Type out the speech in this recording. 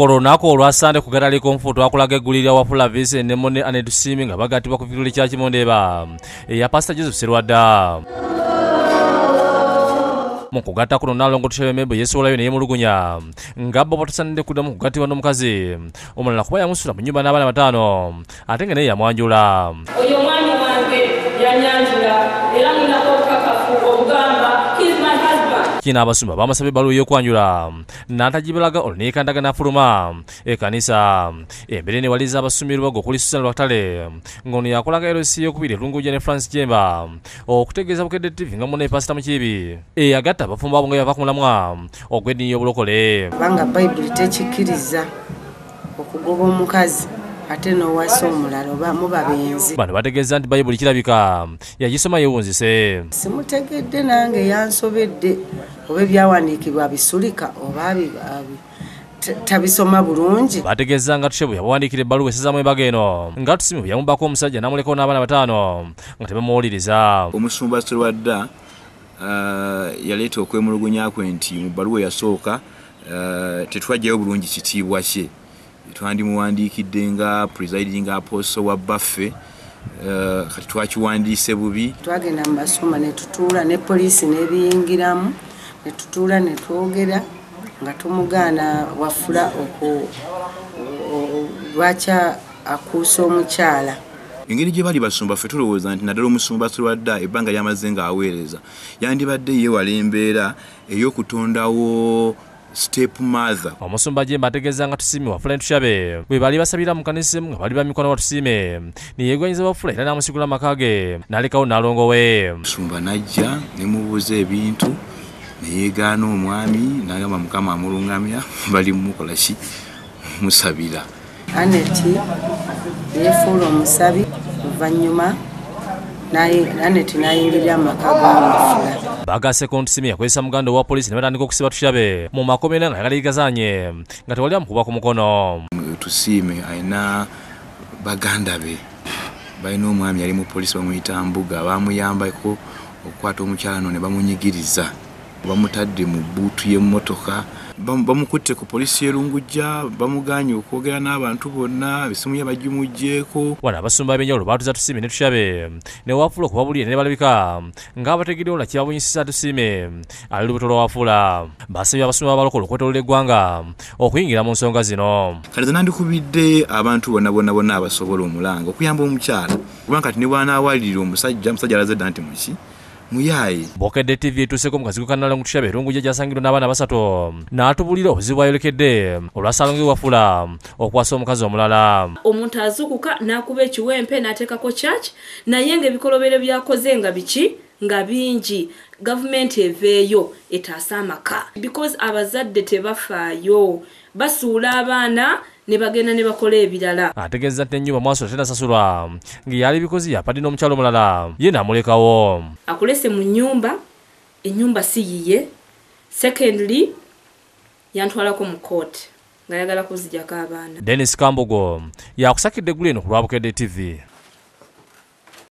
olunaku olwasande kugataliko omufo twakulaga eggulirya wafula visi nemo ne nga bagatibwa ku victory kyaki mundeba eya eh, pasita joseph serwadda mu kugatta kuno nalongotosha bemembo yesuulayo neyemulugunya nga bo kudda kuddamu kugattibwa n'omukazi omulala kuba yamusula mu nyumba n'abaana bataano ate nga naye yamwanjula oyo omwami wange yanyanjula era munako obukakafu obugamba ati n'abasumba bamusaba ebbalu yokwanjula n'atagibalaga olwo neyekandaga n'afuluma ekanisa embeere newaliza abasumirwago okuli susan lwatale ngaono yakolaga erosi yokubiri elungujja ne franci jemba okutegeeza bukedde tv nga muna epasita mukibi eyagatta abafumba abo nga yava ku mulamwa ogw'eddiini y'obulokole kubanga bayibuli tekikkiriza okugoba omukazi ate n'owasa omulala oba muba benzi bano bategeeza nti bayibuli kirabika yagisoma yewunzise simutegedde nange yansobedde oba ebyawandiikibwa bisulika oba bibaabi tabisoma bulungi bategeeza nga tushe bwe yamuwandiikira ebbaluwa esazaamu ebaga eno nga tusimi bwe yamubako omusajja n'amulekawo n'abaana bataano nga tebamuwuliriza omusumba sirwadda uh, yaleeta okwemulugunyakwe nti mu bbaluwa yasooka uh, tetwagyayo bulungi kitiibwa kye twandimuwandiikidde nga presiding aposto wa baffe eh, kati twakiwandiise bubi twagenda mubasoma netutuula ne poliisi nebiyingiramu netutuula netwogera nga tumugaana wafula oku lwakya akuusa omukyala engeri gye bali basumba ffe tulowooza nti naddala omusumba asulwadda ebbanga lyamaze ngaaweereza yandibadde yeewala embeera ey'okutondawo omusumba jemba ategeeza nga tusiimi wafula ntushabe bwe baali basabira mu kanisemu nga baali bamikono watusiime neyeegwanyiza wafula era n'amusigula amaka ge n'alekawo n'alongowe musumba najja nemubuuza ebintu neyeegaana omwami nagamba mukama amulungamya bali mumukola ki musabira aneti yefuula omusabi oluvannyuma nanetinayingirira mumaka gomusilamu bagase ku ntusimi yakozesa muganda owa poliisi nebatandika okusiba tukirabe mu makomera nga yagaligazanye nga tewali amukuba ku mukono tusiime alina baganda be balina omwami yali mupoliisi bamuyita mbuga bamuyambako okukwata omukyala no nebamunyigiriza bamutadde mu buutu yemmotoka bamukutte ku poliisi yerungujja bamuganye okwogera n'abantu bonna ebisimu yabajumujjeeko bagimuggyeko wano abasumba b'enjawulo baatuza tusiime ne tushabe newaafula okubabulire ne balabika ng'abategeddawula na babunyisiza tusiime ali lubuto lwawaafula basabye abasumba b'abalokola okwetoloola eggwanga okuyingira mu nsonga zino kati nandikubidde abantu bonna bonna bonna abasobola omulanga okuyamba omukyala kubanga kati ne bw'anaawalirira omusajja omusajja alazedda nti muki muyayi bokedde tv etuseko mukaziko kanala ngutusya berungu gye gyasangirwa n'abaana basatu n'atubulira obuzibu ayolekedde olwasalonge wafula okwasa omukazi omulala omuntu azukuka n'akuba ekiwempe n'ateekako chach naye nga ebikolobero byakoze nga biki nga bingi gavumenti eveeyo etaasa amaka because abazadde tebafaayo basuula abaana nebagenda nebakola ebirala ategeeza te enyuma omwaso tenasasulwa ngeyali bikozi yapadi n'omukyalo omulala ye namulekawo akulese mu nyumba enyumba siyiye secondly yantwalako mu kooti ngaayagala kuzijako abaana denis kambogo yakusakidde gulen ku lwabukedde tv